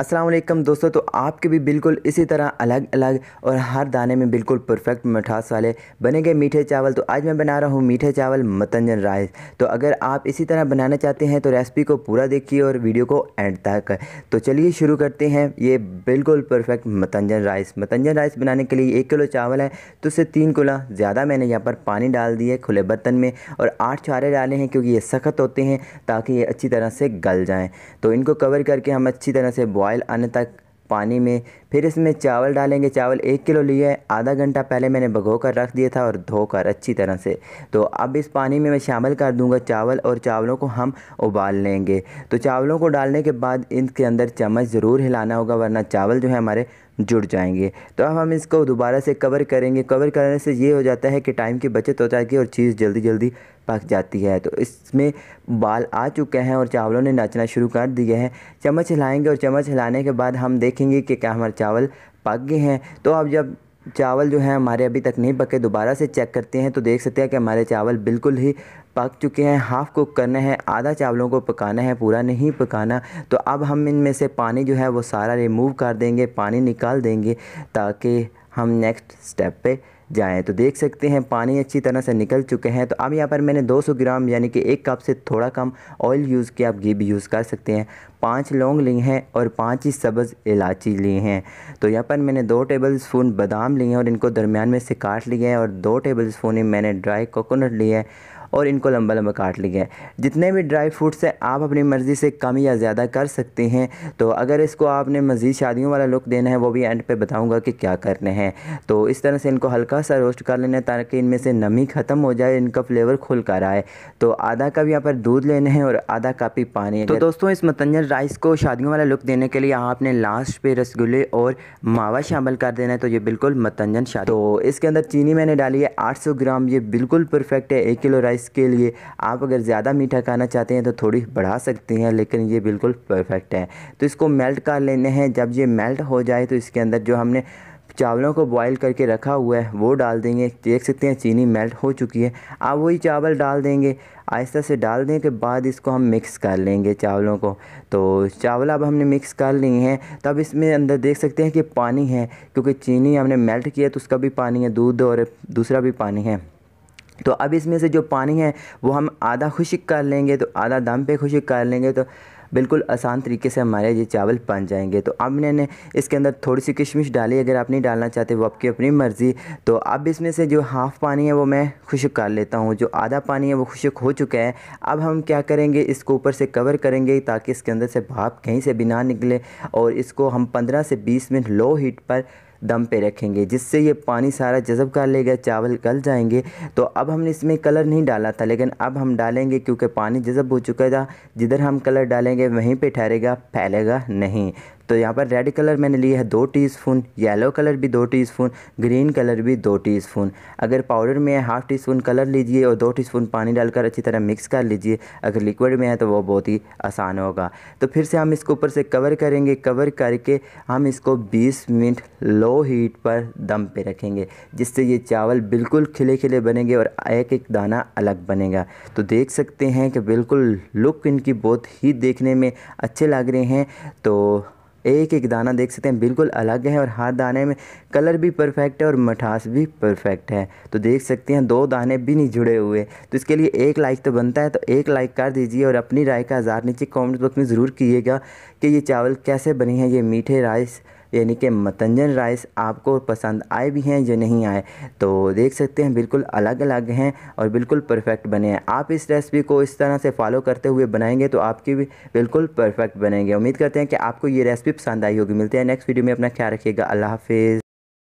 वालेकुम दोस्तों तो आपके भी बिल्कुल इसी तरह अलग अलग और हर दाने में बिल्कुल परफेक्ट मिठास वाले बने गए मीठे चावल तो आज मैं बना रहा हूँ मीठे चावल मतंजन राइस तो अगर आप इसी तरह बनाना चाहते हैं तो रेसिपी को पूरा देखिए और वीडियो को एंड तक तो चलिए शुरू करते हैं ये बिल्कुल perfect mutanjan rice mutanjan rice बनाने के लिए एक किलो चावल है तो उससे तीन कुला ज़्यादा मैंने यहाँ पर पानी डाल दिए खुले बर्तन में और आठ चारे डाले हैं क्योंकि ये सख्त होते हैं ताकि ये अच्छी तरह से गल जाएँ तो इनको कवर करके हम अच्छी तरह से बॉयल आने तक पानी में फिर इसमें चावल डालेंगे चावल एक किलो लिया है आधा घंटा पहले मैंने भगो कर रख दिया था और धोकर अच्छी तरह से तो अब इस पानी में मैं शामिल कर दूंगा चावल और चावलों को हम उबाल लेंगे तो चावलों को डालने के बाद इनके अंदर चम्मच ज़रूर हिलाना होगा वरना चावल जो है हमारे जुड़ जाएंगे तो अब हम इसको दोबारा से कवर करेंगे कवर करने से ये हो जाता है कि टाइम की बचत हो जाएगी और चीज़ जल्दी जल्दी पक जाती है तो इसमें बाल आ चुके हैं और चावलों ने नाचना शुरू कर दिए हैं चम्मच हिलाएंगे और चम्मच हिलाने के बाद हम देखेंगे कि क्या हमारे चावल पक गए हैं तो अब जब चावल जो है हमारे अभी तक नहीं पके दोबारा से चेक करते हैं तो देख सकते हैं कि हमारे चावल बिल्कुल ही पक चुके हैं हाफ़ कुक करना है आधा चावलों को पकाना है पूरा नहीं पकाना तो अब हम इनमें से पानी जो है वो सारा रिमूव कर देंगे पानी निकाल देंगे ताकि हम नेक्स्ट स्टेप पे जाएँ तो देख सकते हैं पानी अच्छी तरह से निकल चुके हैं तो अब यहाँ पर मैंने 200 ग्राम यानी कि एक कप से थोड़ा कम ऑयल यूज़ किया आप घी भी यूज़ कर सकते हैं पाँच लौंग लिए हैं और पाँच ही सब्ज़ इलायची लिए हैं तो यहाँ पर मैंने दो टेबल स्पून बादाम लिए हैं और इनको दरमियान में से काट लिए हैं और दो टेबल स्पून मैंने ड्राई कोकोनट लिए है और इनको लंबा लंबा काट लिया है जितने भी ड्राई फ्रूट्स हैं आप अपनी मर्ज़ी से कम या ज़्यादा कर सकते हैं तो अगर इसको आपने मज़ीद शादियों वाला लुक देना है वो भी एंड पे बताऊँगा कि क्या करने हैं तो इस तरह से इनको हल्का सा रोस्ट कर लेना है ताकि इनमें से नमी ख़त्म हो जाए इनका फ्लेवर खुल कर आए तो आधा कप यहाँ पर दूध लेना है और आधा कप ही पानी तो दोस्तों इस मतंजन राइस को शादियों वाला लुक देने के लिए आपने लास्ट पे रसगुल्ले और मावा शामिल कर देना है तो ये बिल्कुल मतंजन शादी तो इसके अंदर चीनी मैंने डाली है 800 ग्राम ये बिल्कुल परफेक्ट है एक किलो राइस इसके लिए आप अगर ज़्यादा मीठा खाना चाहते हैं तो थोड़ी बढ़ा सकते हैं लेकिन ये बिल्कुल परफेक्ट है तो इसको मेल्ट कर लेने हैं जब ये मेल्ट हो जाए तो इसके अंदर जो हमने चावलों को बॉईल करके रखा हुआ है वो डाल देंगे देख सकते हैं चीनी मेल्ट हो चुकी है आप वही चावल डाल देंगे आहिस्ता से डाल देने के बाद इसको हम मिक्स कर लेंगे चावलों को तो चावल अब हमने मिक्स कर लिए हैं तो अब इसमें अंदर देख सकते हैं कि पानी है क्योंकि चीनी हमने मेल्ट किया तो उसका भी पानी है दूध और दूसरा भी पानी है तो अब इसमें से जो पानी है वो हम आधा खुशक कर लेंगे तो आधा दम पे खुशक कर लेंगे तो बिल्कुल आसान तरीके से हमारे ये चावल बन जाएंगे तो अब मैंने इसके अंदर थोड़ी सी किशमिश डाली अगर आप नहीं डालना चाहते वो आपकी अपनी मर्ज़ी तो अब इसमें से जो हाफ़ पानी है वो मैं खुशक कर लेता हूँ जो आधा पानी है वो खुशक हो चुका है अब हम क्या करेंगे इसको ऊपर से कवर करेंगे ताकि इसके अंदर से भाप कहीं से भी ना निकले और इसको हम पंद्रह से बीस मिनट लो हीट पर दम पे रखेंगे जिससे ये पानी सारा जज़ब कर लेगा चावल गल जाएंगे तो अब हमने इसमें कलर नहीं डाला था लेकिन अब हम डालेंगे क्योंकि पानी जज़ब हो चुका था जिधर हम कलर डालेंगे वहीं पर ठहरेगा फैलेगा नहीं तो यहाँ पर रेड कलर मैंने लिया है दो टीस्पून येलो कलर भी दो टीस्पून ग्रीन कलर भी दो टीस्पून अगर पाउडर में है हाफ़ टी स्पून कलर लीजिए और दो टीस्पून पानी डालकर अच्छी तरह मिक्स कर लीजिए अगर लिक्विड में है तो वो बहुत ही आसान होगा तो फिर से हम इसको ऊपर से कवर करेंगे कवर करके हम इसको 20 मिनट लो हीट पर दम पे रखेंगे जिससे ये चावल बिल्कुल खिले खिले बनेंगे और एक एक दाना अलग बनेगा तो देख सकते हैं कि बिल्कुल लुक इनकी बहुत ही देखने में अच्छे लग रहे हैं तो एक एक दाना देख सकते हैं बिल्कुल अलग है और हर दाने में कलर भी परफेक्ट है और मठास भी परफेक्ट है तो देख सकते हैं दो दाने भी नहीं जुड़े हुए तो इसके लिए एक लाइक तो बनता है तो एक लाइक कर दीजिए और अपनी राय का हज़ार नीचे कॉमेंट बॉक्स में ज़रूर कीजिएगा कि ये चावल कैसे बने हैं ये मीठे राइस यानी कि मतंजन राइस आपको पसंद आए भी हैं या नहीं आए तो देख सकते हैं बिल्कुल अलग अलग हैं और बिल्कुल परफेक्ट बने हैं आप इस रेसिपी को इस तरह से फॉलो करते हुए बनाएंगे तो आपकी भी बिल्कुल परफेक्ट बनेंगे उम्मीद करते हैं कि आपको ये रेसिपी पसंद आई होगी मिलते हैं नेक्स्ट वीडियो में अपना ख्याल रखिएगा अल्लाह हाफिज़